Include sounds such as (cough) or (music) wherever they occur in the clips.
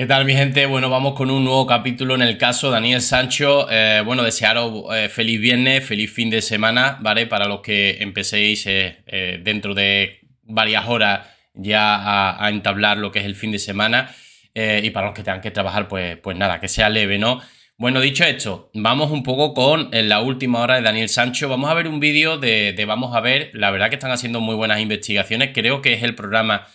¿Qué tal mi gente? Bueno, vamos con un nuevo capítulo en el caso Daniel Sancho. Eh, bueno, desearos eh, feliz viernes, feliz fin de semana, ¿vale? Para los que empecéis eh, dentro de varias horas ya a, entablar lo que es el fin de semana. y para los que tengan que trabajar, pues, pues nada, que sea leve, ¿no? Bueno, dicho esto, vamos un poco con la última hora de Daniel Sancho. Vamos a ver un vídeo de, de Vamos a ver. La verdad que están haciendo muy buenas investigaciones. Creo que es el programa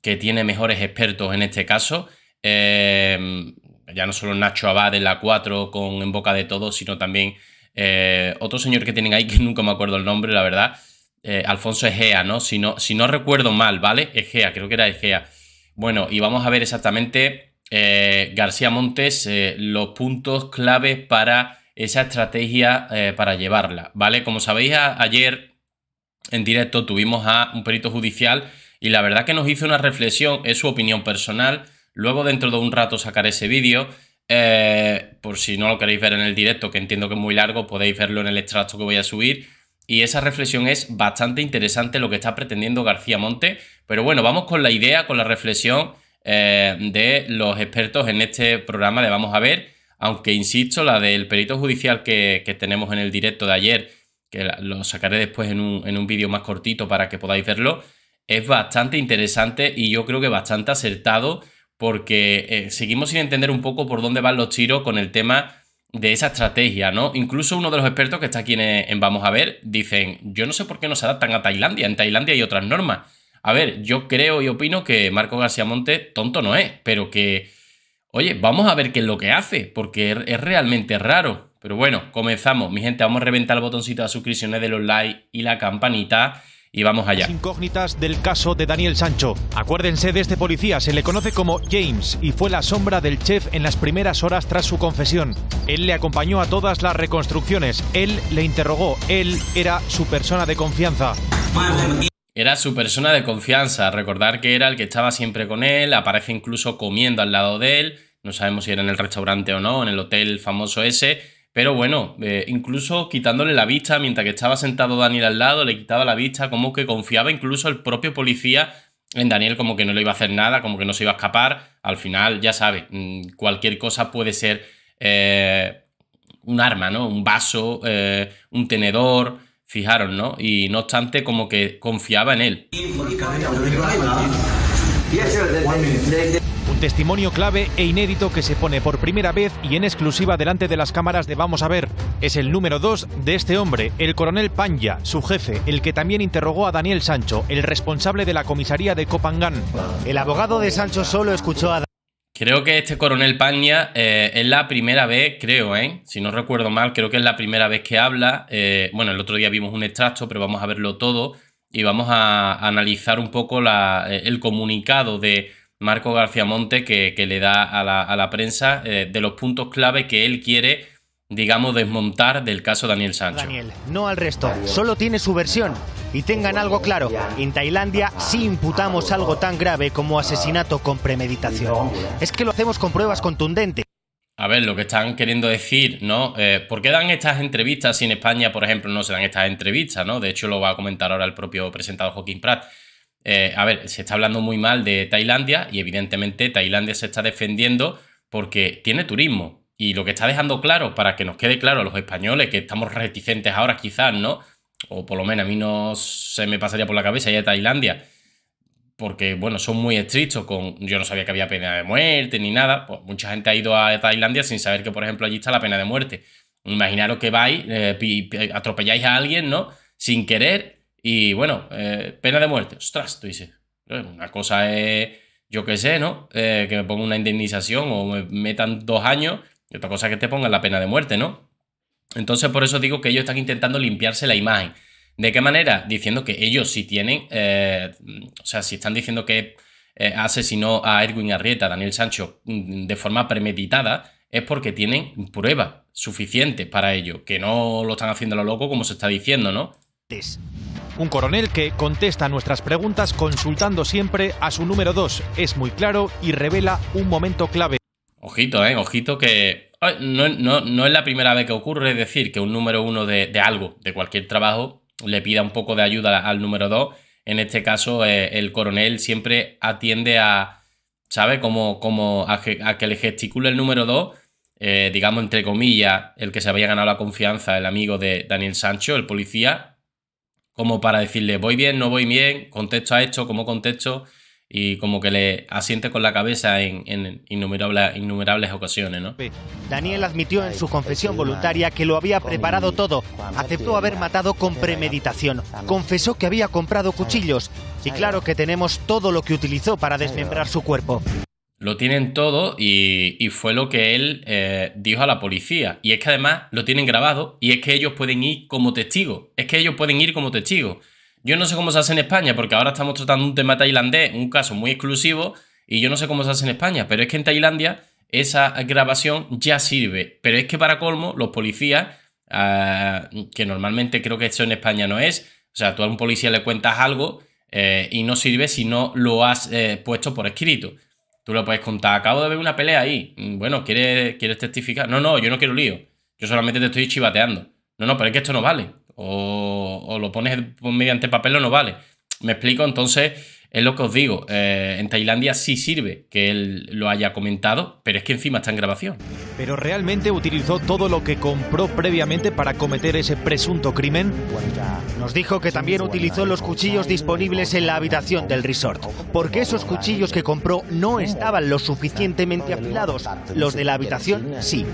que tiene mejores expertos en este caso. Em, ya no solo Nacho Abad en la 4 con En Boca de Todos, sino también eh, otro señor que tienen ahí que (laughs) nunca me acuerdo el nombre, la verdad. Eh, Alfonso Egea, ¿no? Si, ¿no? si no recuerdo mal, ¿vale? Egea, creo que era Egea. Bueno, y vamos a ver exactamente eh, García Montes los puntos claves para esa estrategia para llevarla, ¿vale? Como sabéis, ayer en directo tuvimos a un perito judicial y la verdad que nos hizo una reflexión, es su opinión personal, Luego dentro de un rato sacaré ese vídeo. Eh, por si no lo queréis ver en el directo, que entiendo que es muy largo, podéis verlo en el extracto que voy a subir. Y esa reflexión es bastante interesante lo que está pretendiendo García Monte. Pero bueno, vamos con la idea, con la reflexión eh, de los expertos en este programa de Vamos a ver. Aunque insisto, la del perito judicial que, tenemos en el directo de ayer, que lo sacaré después en un, en un vídeo más cortito para que podáis verlo, es bastante interesante y yo creo que bastante acertado porque eh, seguimos sin entender un poco por dónde van los tiros con el tema de esa estrategia, ¿no? Incluso uno de los expertos que está aquí en, Vamos a ver dicen, yo no sé por qué no se adaptan a Tailandia, en Tailandia hay otras normas. A ver, yo creo y opino que Marco García Monte tonto no es, pero que, oye, vamos a ver qué es lo que hace, porque es, realmente raro. Pero bueno, comenzamos. Mi gente, vamos a reventar el botoncito de suscripciones de los likes y la campanita y vamos allá. incógnitas del caso de Daniel Sancho. Acuérdense de este policía, se le conoce como James y fue la sombra del chef en las primeras horas tras su confesión. Él le acompañó a todas las reconstrucciones, él le interrogó, él era su persona de confianza. Era su persona de confianza, recordar que era el que estaba siempre con él, aparece incluso comiendo al lado de él, no sabemos si era en el restaurante o no, en el hotel famoso ese, pero bueno, eh, incluso quitándole la vista, mientras que estaba sentado Daniel al lado, le quitaba la vista, como que confiaba incluso el propio policía en Daniel, como que no le iba a hacer nada, como que no se iba a escapar. Al final, ya sabes, mm, cualquier cosa puede ser eh, un arma, ¿no? Un vaso, eh, un tenedor. Fijaron, ¿no? Y no obstante, como que confiaba en él. Testimonio clave e inédito que se pone por primera vez y en exclusiva delante de las cámaras de Vamos a ver. Es el número 2 de este hombre, el coronel Paña, su jefe, el que también interrogó a Daniel Sancho, el responsable de la comisaría de Copangán. El abogado de Sancho solo escuchó a... Creo que este coronel Paña eh, es la primera vez, creo, ¿eh? si no recuerdo mal, creo que es la primera vez que habla. Eh, bueno, el otro día vimos un extracto, pero vamos a verlo todo y vamos a analizar un poco eh, el comunicado de, Marco García Monte que, le da a la, a la prensa eh, de los puntos clave que él quiere digamos, desmontar del caso Daniel Sancho. Daniel, no al resto, solo tiene su versión. Y tengan algo claro, en Tailandia sí imputamos algo tan grave como asesinato con premeditación. Es que lo hacemos con pruebas contundentes. A ver, lo que están queriendo decir, ¿no? Eh, ¿Por qué dan estas entrevistas si en España, por ejemplo, no se dan estas entrevistas, ¿no? De hecho, lo va a comentar ahora el propio presentado Joaquín Prat. Eh, a ver, se está hablando muy mal de Tailandia y evidentemente Tailandia se está defendiendo porque tiene turismo. Y lo que está dejando claro, para que nos quede claro a los españoles, que estamos reticentes ahora quizás, ¿no? O por lo menos a mí no se me pasaría por la cabeza ir a Tailandia, porque, bueno, son muy estrictos con... Yo no sabía que había pena de muerte ni nada. Pues mucha gente ha ido a Tailandia sin saber que, por ejemplo, allí está la pena de muerte. Imaginaros que vais, y eh, atropelláis a alguien, ¿no? Sin querer, y bueno, eh, pena de muerte. Ostras, tú dices. Una cosa es, yo qué sé, ¿no? Eh, que me pongan una indemnización o me metan dos años. Y otra cosa es que te pongan la pena de muerte, ¿no? Entonces, por eso digo que ellos están intentando limpiarse la imagen. ¿De qué manera? Diciendo que ellos sí tienen. Eh, o sea, si están diciendo que asesinó a Edwin Arrieta, Daniel Sancho, mm, de forma premeditada, es porque tienen pruebas suficientes para ello. Que no lo están haciendo lo loco, como se está diciendo, ¿no? Un coronel que contesta nuestras preguntas consultando siempre a su número 2. Es muy claro y revela un momento clave. Ojito, eh, ojito que no, es la primera vez que ocurre, decir, que un número 1 de, algo, de cualquier trabajo, le pida un poco de ayuda al número 2. En este caso, eh, el coronel siempre atiende a, ¿sabe? Como, a, que, le gesticule el número 2 eh, digamos, entre comillas, el que se había ganado la confianza, el amigo de Daniel Sancho, el policía, como para decirle voy bien, no voy bien, contexto a esto, como contexto, y como que le asiente con la cabeza en, en innumerables, innumerables ocasiones, ¿no? Daniel admitió en su confesión voluntaria que lo había preparado todo, aceptó haber matado con premeditación, confesó que había comprado cuchillos, y claro que tenemos todo lo que utilizó para desmembrar su cuerpo. Lo tienen todo y, fue lo que él eh, dijo a la policía. Y es que además lo tienen grabado y es que ellos pueden ir como testigos. Es que ellos pueden ir como testigos. Yo no sé cómo se hace en España porque ahora estamos tratando un tema tailandés, un caso muy exclusivo, y yo no sé cómo se hace en España, pero es que en Tailandia esa grabación ya sirve. Pero es que para colmo, los policías, ah, que normalmente creo que esto en España no es, o sea, tú a un policía le cuentas algo eh, y no sirve si no lo has eh, puesto por escrito. Tú lo puedes contar, acabo de ver una pelea ahí. Mm, bueno, ¿quieres, ¿quieres testificar? No, no, yo no quiero lío. Yo solamente te estoy chivateando. No, no, pero es que esto no vale. O, o lo pones mediante papel o no vale. Me explico, entonces es lo que os digo, eh, en Tailandia sí sirve que él lo haya comentado, pero es que encima está en grabación. Pero realmente utilizó todo lo que compró previamente para cometer ese presunto crimen. Nos dijo que también utilizó los cuchillos disponibles en la habitación del resort, porque esos cuchillos que compró no estaban lo suficientemente afilados, los de la habitación sí.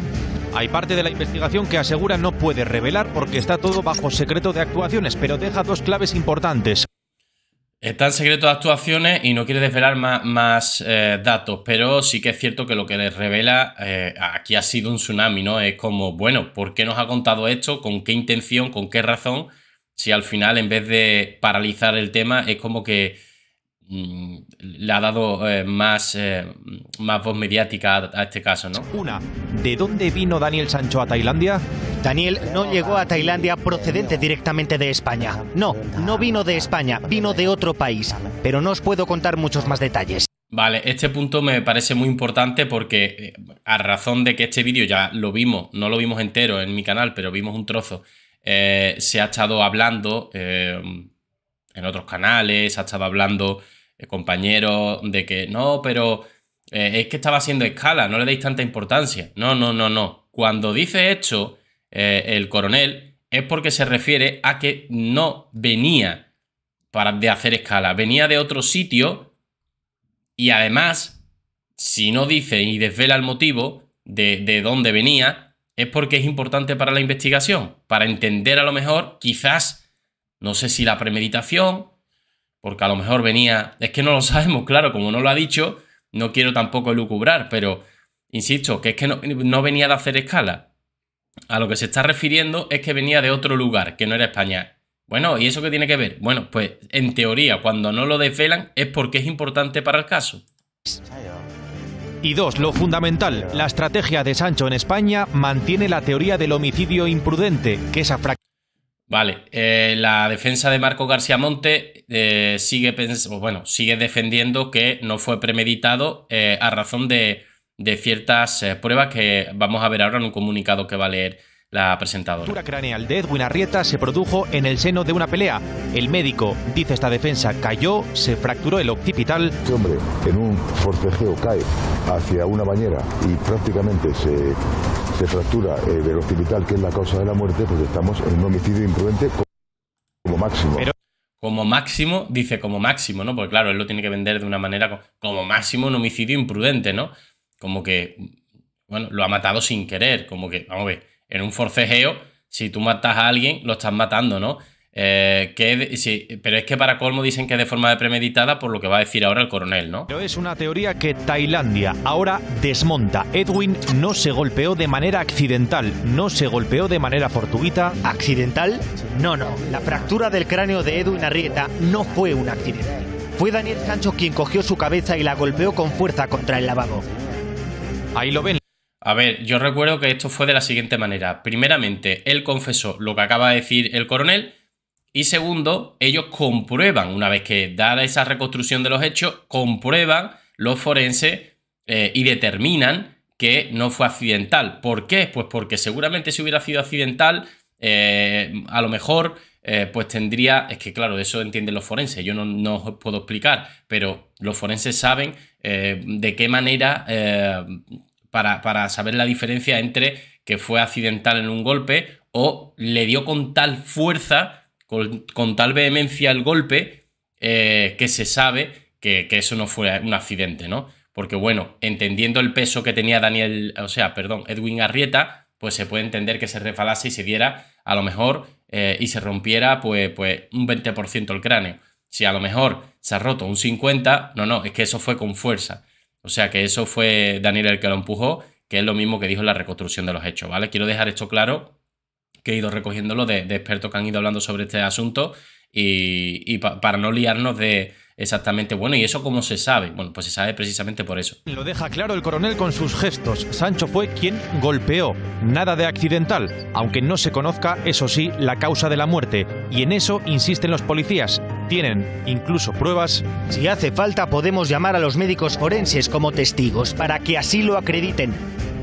Hay parte de la investigación que asegura no puede revelar porque está todo bajo secreto de actuaciones, pero deja dos claves importantes. Están secretos de actuaciones y no quiere desvelar más, eh, datos, pero sí que es cierto que lo que les revela eh, aquí ha sido un tsunami, ¿no? Es como, bueno, ¿por qué nos ha contado esto? ¿Con qué intención? ¿Con qué razón? Si al final, en vez de paralizar el tema, es como que mm, le ha dado eh, más, eh, más voz mediática a, este caso, ¿no? Una, ¿de dónde vino Daniel Sancho a Tailandia? Daniel no llegó a Tailandia procedente directamente de España. No, no vino de España, vino de otro país. Pero no os puedo contar muchos más detalles. Vale, este punto me parece muy importante porque eh, a razón de que este vídeo ya lo vimos, no lo vimos entero en mi canal, pero vimos un trozo, se ha estado hablando en otros canales, se ha estado hablando compañero de que no, pero eh, es que estaba haciendo escala, no le deis tanta importancia. No, no, no, no. Cuando dice esto eh, el coronel es porque se refiere a que no venía para, de hacer escala, venía de otro sitio y además, si no dice y desvela el motivo de dónde venía, es porque es importante para la investigación, para entender a lo mejor quizás, no sé si la premeditación, porque a lo mejor venía, es que no lo (laughs) sabemos, claro, como no lo ha dicho, no quiero tampoco lucubrar, pero insisto, que es que no, venía de hacer escala. A lo que se está refiriendo es que venía de otro lugar, que no era España. Bueno, ¿y eso qué tiene que ver? Bueno, pues en teoría, cuando no lo desvelan es porque es importante para el caso. Y dos, lo fundamental, la estrategia de Sancho en España mantiene la teoría del homicidio imprudente, que esa Vale, eh, la defensa de Marco García Monte eh, sigue, bueno, sigue defendiendo que no fue premeditado eh, a razón de, de ciertas pruebas que vamos a ver ahora en un comunicado que va a leer la presentadora. La craneal de Edwin Arrieta se produjo en el seno de una pelea. El médico, dice esta defensa, cayó, se fracturó el occipital. Este hombre en un forcejeo cae hacia una bañera y prácticamente se, fractura eh, el occipital, que es la causa de la muerte, pues estamos en un homicidio imprudente como máximo. Pero como máximo, dice como máximo, ¿no? Porque claro, él lo tiene que vender de una manera como máximo un homicidio imprudente, ¿no? Como que, bueno, lo ha matado sin querer, como que, vamos a ver, en un forcejeo, si tú matas a alguien, lo estás matando, ¿no? Eh, que, sí, pero es que para colmo dicen que de forma premeditada por lo que va a decir ahora el coronel, ¿no? Pero es una teoría que Tailandia ahora desmonta. Edwin no se golpeó de manera accidental, no se golpeó de manera fortuita. ¿Accidental? No, no. La fractura del cráneo de Edwin Arrieta no fue un accidente. Fue Daniel Sancho quien cogió su cabeza y la golpeó con fuerza contra el lavabo. Ahí lo ven. A ver, yo recuerdo que esto fue de la siguiente manera. Primeramente, él confesó lo que acaba de decir el coronel. Y segundo, ellos comprueban, una vez que da esa reconstrucción de los hechos, comprueban los forenses eh, y determinan que no fue accidental. ¿Por qué? Pues porque seguramente si hubiera sido accidental, eh, a lo mejor eh, pues tendría, es que claro, eso entienden los forenses, yo no, os puedo explicar, pero los forenses saben de qué manera para, saber la diferencia entre que fue accidental en un golpe o le dio con tal fuerza, con, tal vehemencia el golpe, eh, que se sabe que, eso no fue un accidente, ¿no? Porque bueno, entendiendo el peso que tenía Daniel, o sea, perdón, Edwin Garrieta pues se puede entender que se refalase y se diera a lo mejor eh, y se rompiera pues, pues un 20% el cráneo. Si a lo mejor se ha roto un 50, no, no, es que eso fue con fuerza. O sea que eso fue Daniel el que lo empujó, que es lo mismo que dijo en la reconstrucción de los hechos, ¿vale? Quiero dejar esto claro, que he ido recogiéndolo de, expertos que han ido hablando sobre este asunto y, para no liarnos de, Exactamente, bueno, ¿y eso cómo se sabe? Bueno, pues se sabe precisamente por eso. Lo deja claro el coronel con sus gestos. Sancho fue quien golpeó, nada de accidental, aunque no se conozca, eso sí, la causa de la muerte. Y en eso insisten los policías. Tienen incluso pruebas. Si hace falta, podemos llamar a los médicos forenses como testigos para que así lo acrediten.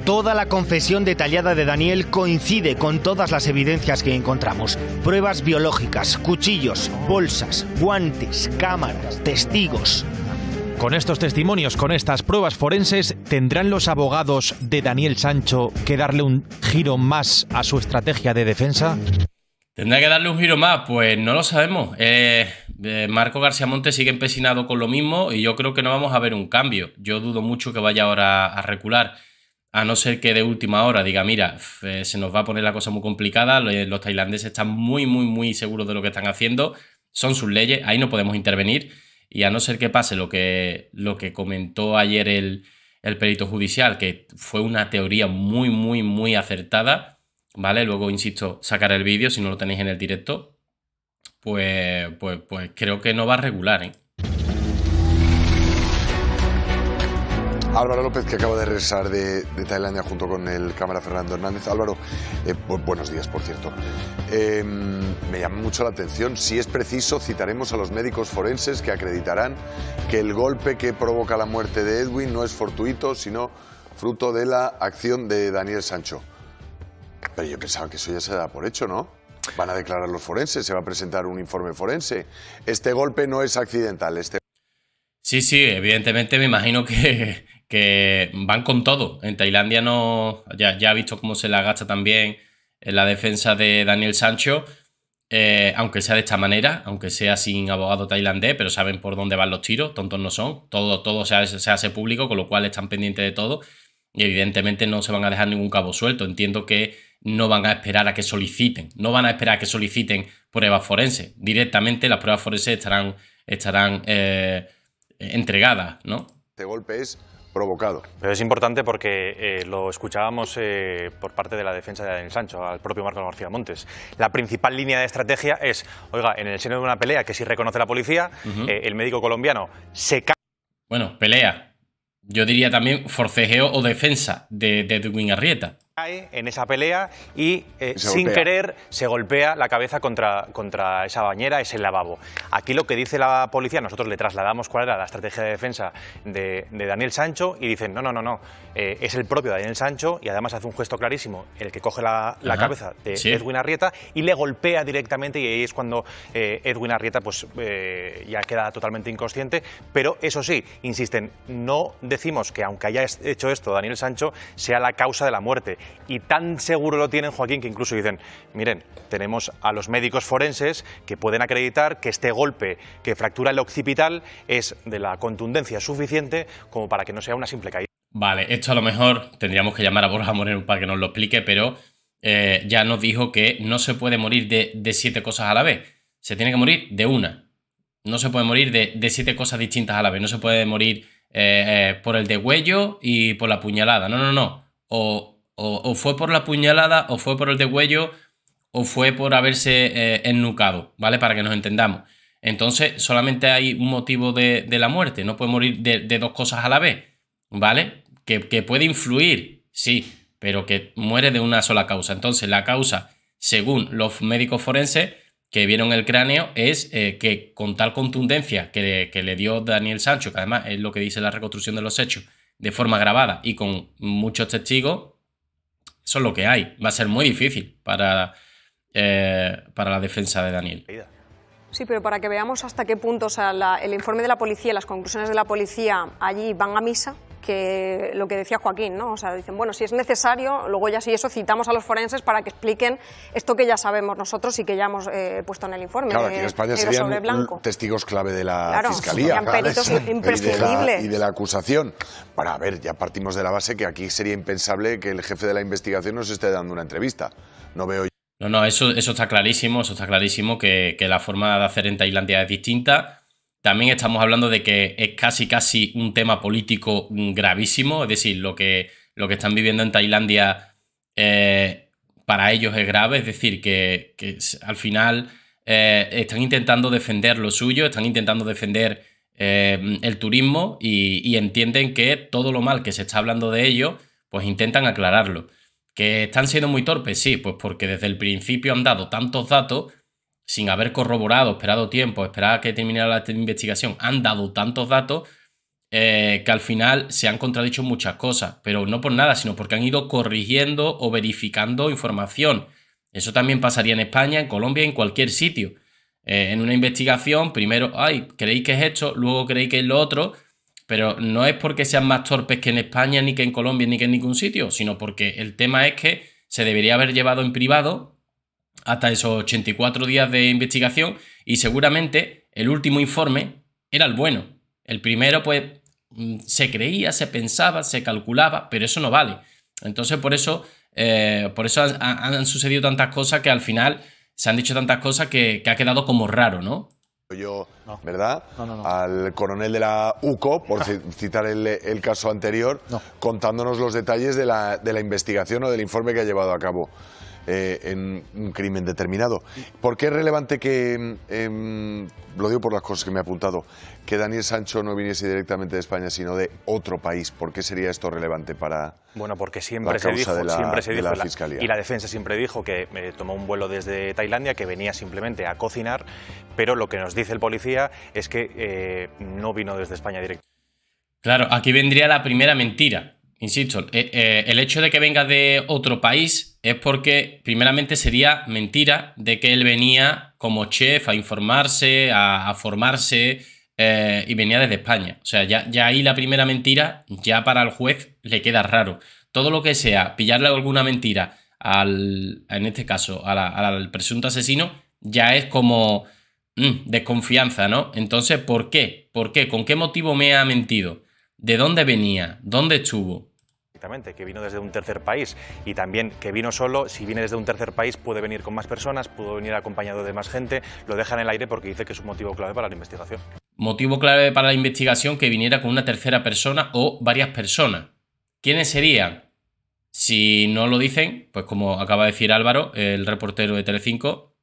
Toda la confesión detallada de Daniel coincide con todas las evidencias que encontramos. Pruebas biológicas, cuchillos, bolsas, guantes, cámaras, testigos. Con estos testimonios, con estas pruebas forenses, ¿tendrán los abogados de Daniel Sancho que darle un giro más a su estrategia de defensa? ¿Tendrá que darle un giro más? Pues no lo sabemos. Eh, eh, Marco García Monte sigue empecinado con lo mismo y yo creo que no vamos a ver un cambio. Yo dudo mucho que vaya ahora a recular a no ser que de última hora diga, mira, eh, se nos va a poner la cosa muy complicada, eh, los tailandeses están muy, muy, muy seguros de lo que están haciendo, son sus leyes, ahí no podemos intervenir, y a no ser que pase lo que, lo que comentó ayer el, perito judicial, que fue una teoría muy, muy, muy acertada, ¿vale? Luego, insisto, sacar el vídeo si no lo tenéis en el directo, pues, pues, pues creo que no va a regular, ¿eh? Álvaro López, que acaba de regresar de, Tailandia junto con el cámara Fernando Hernández. Álvaro, eh, buenos días, por cierto. Em, me llama mucho la atención. Si es preciso, citaremos a los médicos forenses que acreditarán que el golpe que provoca la muerte de Edwin no es fortuito, sino fruto de la acción de Daniel Sancho. Pero yo pensaba que eso ya se da por hecho, ¿no? Van a declarar los forenses, se va a presentar un informe forense. Este golpe no es accidental. Este... Sí, sí, evidentemente me imagino que que van con todo. En Tailandia no. Ya, ya ha visto cómo se la gasta también en la defensa de Daniel Sancho. Eh, aunque sea de esta manera, aunque sea sin abogado tailandés, pero saben por dónde van los tiros, tontos no son, todo, todo se hace, público, con lo cual están pendientes de todo y evidentemente no se van a dejar ningún cabo suelto. Entiendo que no van a esperar a que soliciten, no van a esperar a que soliciten pruebas forenses, directamente las pruebas forenses estarán, estarán eh, entregadas, ¿no? Este golpe es provocado. Pero es importante porque eh, lo escuchábamos eh, por parte de la defensa de Daniel Sancho, al propio Marco García Montes. La principal línea de estrategia es, oiga, en el seno de una pelea que sí reconoce la policía, eh, el médico colombiano se cae... Bueno, pelea. Yo diría también forcejeo o defensa de, de Edwin Arrieta cae en esa pelea y eh, sin querer se golpea la cabeza contra, contra esa bañera, ese lavabo. Aquí lo que dice la policía, nosotros le trasladamos cuál era la estrategia de defensa de, Daniel Sancho y dicen, no, no, no, no, eh, es el propio Daniel Sancho y además hace un gesto clarísimo, el que coge la, cabeza de Edwin Arrieta y le golpea directamente y ahí es cuando eh, Edwin Arrieta pues ya queda totalmente inconsciente, pero eso sí, insisten, no decimos que aunque haya hecho esto Daniel Sancho sea la causa de la muerte y tan seguro lo tienen, Joaquín, que incluso dicen, miren, tenemos a los médicos forenses que pueden acreditar que este golpe que fractura el occipital es de la contundencia suficiente como para que no sea una simple caída. Vale, esto a lo mejor tendríamos que llamar a Borja Moreno para que nos lo explique, pero eh, ya nos dijo que no se puede morir de, siete cosas a la vez, se tiene que morir de una. No se puede morir de, siete cosas distintas a la vez, no se puede morir eh, eh, por el degüello y por la puñalada, no, no, no. O, o, fue por la puñalada, o fue por el degüello, o fue por haberse eh, ennucado, ¿vale? Para que nos entendamos. Entonces, solamente hay un motivo de, la muerte, no puede morir de, dos cosas a la vez, ¿vale? Que, puede influir, sí, pero que muere de una sola causa. Entonces, la causa, según los médicos forenses que vieron el cráneo, es eh, que con tal contundencia que, que le dio Daniel Sancho, que además es lo que dice la reconstrucción de los hechos, de forma grabada y con muchos testigos, eso es lo que hay. Va a ser muy difícil para, eh, para la defensa de Daniel. Sí, pero para que veamos hasta qué punto el informe de la policía, las conclusiones de la policía allí van a misa, que lo que decía Joaquín, ¿no? O sea, dicen, bueno, si es necesario, luego ya si eso citamos a los forenses para que expliquen esto que ya sabemos nosotros y que ya hemos eh, puesto en el informe. Claro, aquí en España serían testigos clave de la claro, fiscalía. Y, de la acusación. Para, ver, ya partimos de la base que aquí sería impensable que el jefe de la investigación nos esté dando una entrevista. No veo No, no, eso, eso está clarísimo, eso está clarísimo, que, que la forma de hacer en Tailandia es distinta, también estamos hablando de que es casi casi un tema político gravísimo, es decir, lo que, lo que están viviendo en Tailandia eh, para ellos es grave, es decir, que, al final eh, están intentando defender lo suyo, están intentando defender eh, el turismo y, entienden que todo lo mal que se está hablando de ellos, pues intentan aclararlo. ¿Que están siendo muy torpes? Sí, pues porque desde el principio han dado tantos datos sin haber corroborado, esperado tiempo, esperar que terminara la investigación, han dado tantos datos eh, que al final se han contradicho muchas cosas, pero no por nada, sino porque han ido corrigiendo o verificando información. Eso también pasaría en España, en Colombia, en cualquier sitio. Eh, en una investigación, primero, ay, creéis que es esto, luego creéis que es lo otro, pero no es porque sean más torpes que en España, ni que en Colombia, ni que en ningún sitio, sino porque el tema es que se debería haber llevado en privado hasta esos 84 días de investigación y seguramente el último informe era el bueno. El primero pues mm, se creía, se pensaba, se calculaba, pero eso no vale. Entonces por eso, eh, por eso han, sucedido tantas cosas que al final se han dicho tantas cosas que, ha quedado como raro, ¿no? yo, ¿verdad? Al coronel de la UCO, por citar el, caso anterior, contándonos los detalles la, de la investigación o del informe que ha llevado a cabo. Eh, en un crimen determinado. ¿Por qué es relevante que, em, lo digo por las cosas que me ha apuntado, que Daniel Sancho no viniese directamente de España, sino de otro país? ¿Por qué sería esto relevante para... Bueno, porque siempre se dijo, fiscalía. y la defensa siempre dijo que eh, tomó un vuelo desde Tailandia, que venía simplemente a cocinar, pero lo que nos dice el policía es que eh, no vino desde España directamente. Claro, aquí vendría la primera mentira Insisto, eh, eh, el hecho de que venga de otro país es porque primeramente sería mentira de que él venía como chef a informarse, a, formarse eh, y venía desde España. O sea, ya, ahí la primera mentira ya para el juez le queda raro. Todo lo que sea pillarle alguna mentira al, en este caso, al presunto asesino, ya es como mm, desconfianza, ¿no? Entonces, ¿por qué? ¿Por qué? ¿Con qué motivo me ha mentido? ¿De dónde venía? ¿Dónde estuvo? Exactamente, que vino desde un tercer país y también que vino solo, si viene desde un tercer país puede venir con más personas, pudo venir acompañado de más gente, lo dejan en el aire porque dice que es un motivo clave para la investigación. Motivo clave para la investigación que viniera con una tercera persona o varias personas. ¿Quiénes serían? Si no lo dicen, pues como acaba de decir Álvaro, el reportero de Telecinco,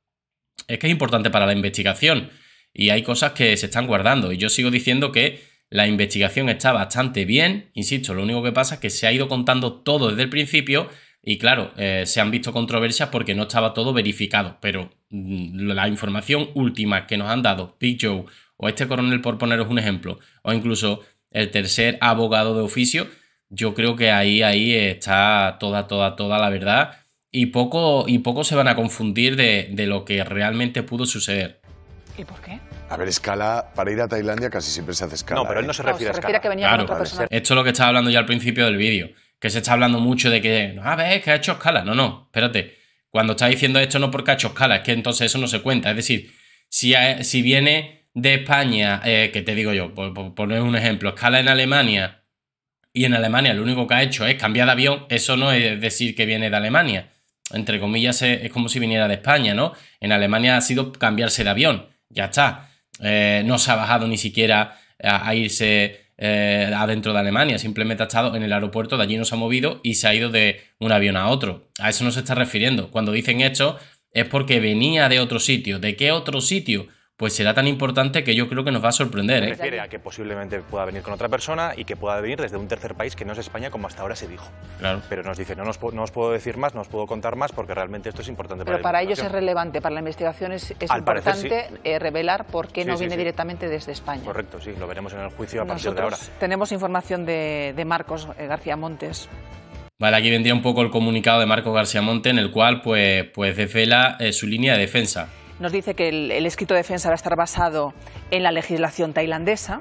es que es importante para la investigación y hay cosas que se están guardando y yo sigo diciendo que la investigación está bastante bien, insisto, lo único que pasa es que se ha ido contando todo desde el principio y claro, eh, se han visto controversias porque no estaba todo verificado, pero mm, la información última que nos han dado Big Joe o este coronel, por poneros un ejemplo, o incluso el tercer abogado de oficio, yo creo que ahí, ahí está toda, toda, toda la verdad y poco, y poco se van a confundir de, de lo que realmente pudo suceder. ¿Y por qué? A ver, escala, para ir a Tailandia casi siempre se hace escala. No, pero él no se refiere, a, escala. Esto es lo que estaba hablando ya al principio del vídeo, que se está hablando mucho de que, a ah, ver, que ha hecho escala. No, no, espérate. Cuando está diciendo esto no porque ha hecho escala, es que entonces eso no se cuenta. Es decir, si, si viene de España, eh, que te digo yo, por, poner un ejemplo, escala en Alemania y en Alemania lo único que ha hecho es cambiar de avión, eso no es decir que viene de Alemania. Entre comillas, es como si viniera de España, ¿no? En Alemania ha sido cambiarse de avión ya está. Eh, no se ha bajado ni siquiera a, irse eh, adentro de Alemania, simplemente ha estado en el aeropuerto, de allí no se ha movido y se ha ido de un avión a otro. A eso no se está refiriendo. Cuando dicen esto es porque venía de otro sitio. ¿De qué otro sitio? pues será tan importante que yo creo que nos va a sorprender. Se ¿eh? refiere a que posiblemente pueda venir con otra persona y que pueda venir desde un tercer país que no es España, como hasta ahora se dijo. Claro. Pero nos dice, no, nos, no os puedo decir más, no os puedo contar más, porque realmente esto es importante para Pero para, ellos es relevante, para la investigación es, importante eh, revelar por qué no viene directamente desde España. Correcto, sí, lo veremos en el juicio a partir de ahora. Tenemos información de, de Marcos eh, García Montes. Vale, aquí vendría un poco el comunicado de Marcos García Montes, en el cual pues, pues desvela su línea de defensa. Nos dice que el, escrito de defensa va a estar basado en la legislación tailandesa.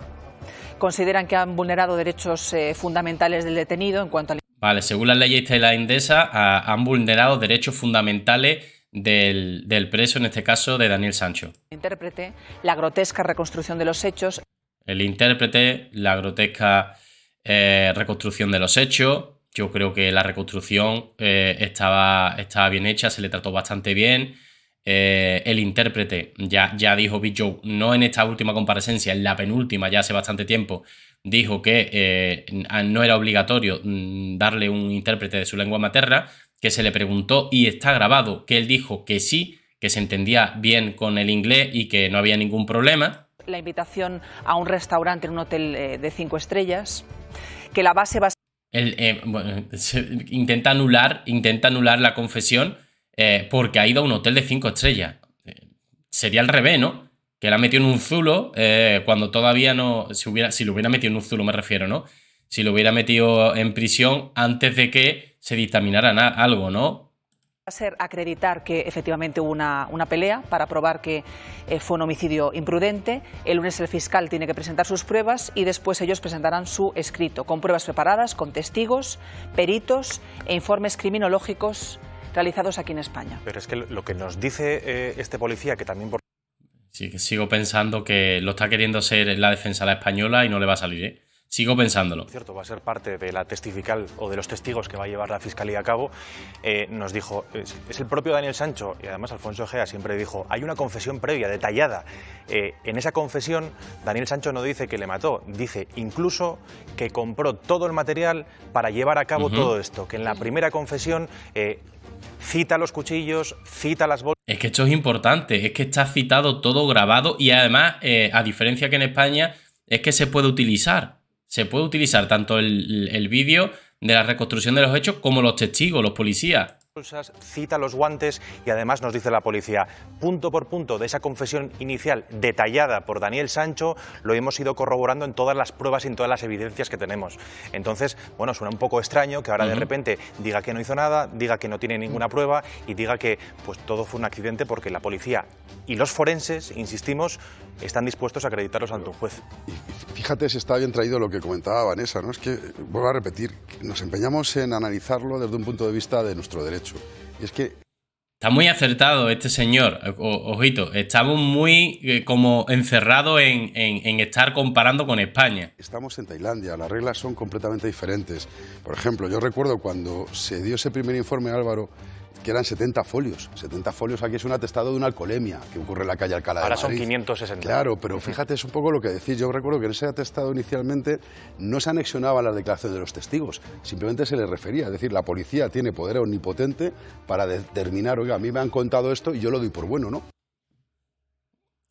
Consideran que han vulnerado derechos eh, fundamentales del detenido en cuanto a... Vale, según las leyes tailandesas han vulnerado derechos fundamentales del, preso, en este caso de Daniel Sancho. El intérprete, la grotesca reconstrucción de los hechos. El intérprete, la grotesca eh, reconstrucción de los hechos. Yo creo que la reconstrucción eh, estaba, estaba bien hecha, se le trató bastante bien. Eh, el intérprete, ya, ya dijo Big Joe, no en esta última comparecencia, en la penúltima, ya hace bastante tiempo, dijo que eh, ah, no era obligatorio mm, darle un intérprete de su lengua materna, que se le preguntó y está grabado que él dijo que sí, que se entendía bien con el inglés y que no había ningún problema. La invitación a un restaurante en un hotel eh, de cinco estrellas, que la base va a (laughs) intenta, anular, intenta anular la confesión eh, porque ha ido a un hotel de cinco estrellas. Eh, sería al revés, ¿no? Que la ha metido en un zulo eh, cuando todavía no. Si, hubiera, si lo hubiera metido en un zulo, me refiero, ¿no? Si lo hubiera metido en prisión antes de que se dictaminara algo, ¿no? va a ser acreditar que efectivamente hubo una, una pelea para probar que fue un homicidio imprudente. El lunes el fiscal tiene que presentar sus pruebas y después ellos presentarán su escrito, con pruebas preparadas, con testigos, peritos e informes criminológicos realizados aquí en España. Pero es que lo que nos dice eh, este policía, que también por... Sí, sigo pensando que lo está queriendo ser la defensa la española y no le va a salir, ¿eh? Sigo pensándolo. Cierto, va a ser parte de la testifical o de los testigos que va a llevar la fiscalía a cabo. Eh, nos dijo, es, el propio Daniel Sancho, y además Alfonso Gea siempre dijo, hay una confesión previa, detallada. Eh, en esa confesión, Daniel Sancho no dice que le mató, dice incluso que compró todo el material para llevar a cabo todo esto. Que en la primera confesión eh, cita los cuchillos, cita las bolsas. Es que esto es importante, es que está citado todo grabado y además, a diferencia que en España, es que se puede utilizar se puede utilizar tanto el, vídeo de la reconstrucción de los hechos como los testigos, los policías cita los guantes y además nos dice la policía, punto por punto de esa confesión inicial detallada por Daniel Sancho, lo hemos ido corroborando en todas las pruebas y en todas las evidencias que tenemos. Entonces, bueno, suena un poco extraño que ahora de repente diga que no hizo nada, diga que no tiene ninguna prueba y diga que pues todo fue un accidente porque la policía y los forenses, insistimos, están dispuestos a acreditarlos ante un juez. fíjate si está bien traído lo que comentaba Vanessa, ¿no? Es que, vuelvo a repetir, nos empeñamos en analizarlo desde un punto de vista de nuestro derecho. Y es que Está muy acertado este señor, ojito, estamos muy eh, como encerrados en, en, estar comparando con España. Estamos en Tailandia, las reglas son completamente diferentes. Por ejemplo, yo recuerdo cuando se dio ese primer informe, Álvaro, que eran 70 folios. 70 folios aquí es un atestado de una alcoholemia que ocurre en la calle Alcalá Ahora Ahora son 560. Claro, pero fíjate, es un poco lo que decís. Yo recuerdo que en ese atestado inicialmente no se anexionaba la declaración de los testigos, simplemente se le refería. Es decir, la policía tiene poder omnipotente para determinar, oiga, a mí me han contado esto y yo lo doy por bueno, ¿no?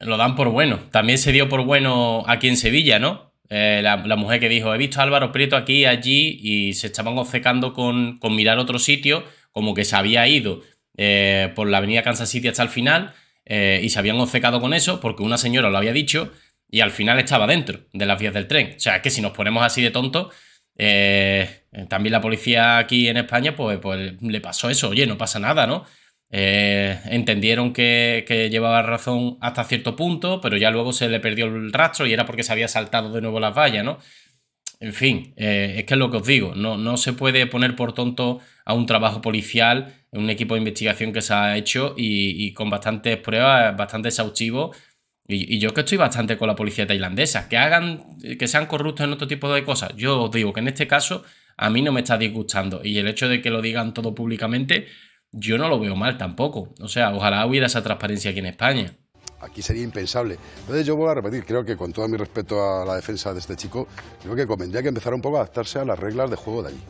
Lo dan por bueno. También se dio por bueno aquí en Sevilla, ¿no? Eh, la, mujer que dijo, he visto a Álvaro Prieto aquí, allí, y se estaban obcecando con, con mirar otro sitio como que se había ido eh, por la avenida Kansas City hasta el final eh, y se habían obcecado con eso porque una señora lo había dicho y al final estaba dentro de las vías del tren. O sea, es que si nos ponemos así de tonto, eh, también la policía aquí en España, pues, pues, le pasó eso. Oye, no pasa nada, ¿no? entendieron que, que, llevaba razón hasta cierto punto, pero ya luego se le perdió el rastro y era porque se había saltado de nuevo las vallas, ¿no? en fin, eh, es que es lo que os digo, no, no se puede poner por tonto a un trabajo policial, un equipo de investigación que se ha hecho y, con bastantes pruebas, bastante exhaustivo. Y, y, yo que estoy bastante con la policía tailandesa, que hagan, que sean corruptos en otro tipo de cosas. Yo os digo que en este caso a mí no me está disgustando. Y el hecho de que lo digan todo públicamente, yo no lo veo mal tampoco. O sea, ojalá hubiera esa transparencia aquí en España. Aquí sería impensable. Entonces yo vuelvo a repetir, creo que con todo mi respeto a la defensa de este chico, creo que convendría que empezara un poco a adaptarse a las reglas de juego de allí.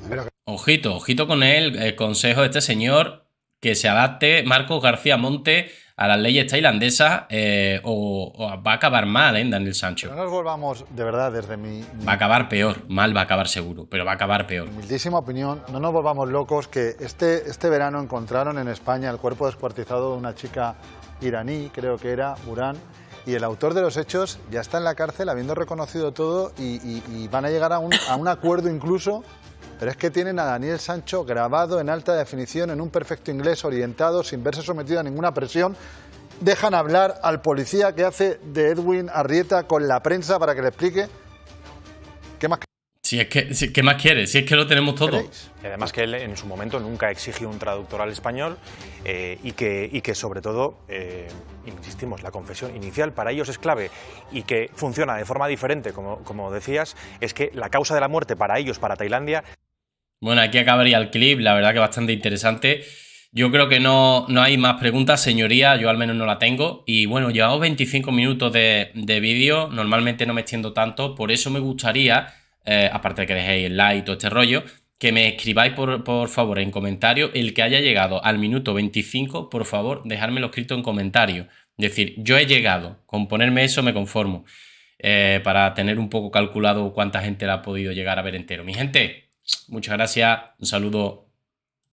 Ojito, ojito con él, el consejo de este señor, que se adapte Marcos García Monte a las leyes tailandesas eh, o, va a acabar mal, ¿eh, Daniel Sancho? No nos volvamos, de verdad, desde mi, Va a acabar peor, mal va a acabar seguro, pero va a acabar peor. Humildísima opinión, no nos volvamos locos que este, este verano encontraron en España el cuerpo descuartizado de una chica iraní, creo que era, Burán, y el autor de los hechos ya está en la cárcel habiendo reconocido todo y, van a llegar a un, a un, acuerdo incluso. Pero es que tienen a Daniel Sancho grabado en alta definición, en un perfecto inglés orientado, sin verse sometido a ninguna presión. Dejan hablar al policía que hace de Edwin Arrieta con la prensa para que le explique qué más. Si es que, ¿qué más quieres? Si es que lo tenemos todo. además que él en su momento nunca exigió un traductor al español eh, y, que, que, sobre todo, eh, insistimos, la confesión inicial para ellos es clave y que funciona de forma diferente, como, decías, es que la causa de la muerte para ellos, para Tailandia... Bueno, aquí acabaría el clip, la verdad que bastante interesante. Yo creo que no, no, hay más preguntas, señoría, yo al menos no la tengo. Y bueno, llevamos 25 minutos de, de vídeo, normalmente no me extiendo tanto, por eso me gustaría eh, aparte de que dejéis el like y todo este rollo, que me escribáis por, favor en comentario el que haya llegado al minuto 25, por favor, dejármelo escrito en comentario. Es decir, yo he llegado, con ponerme eso me conformo, eh, para tener un poco calculado cuánta gente la ha podido llegar a ver entero. Mi gente, muchas gracias, un saludo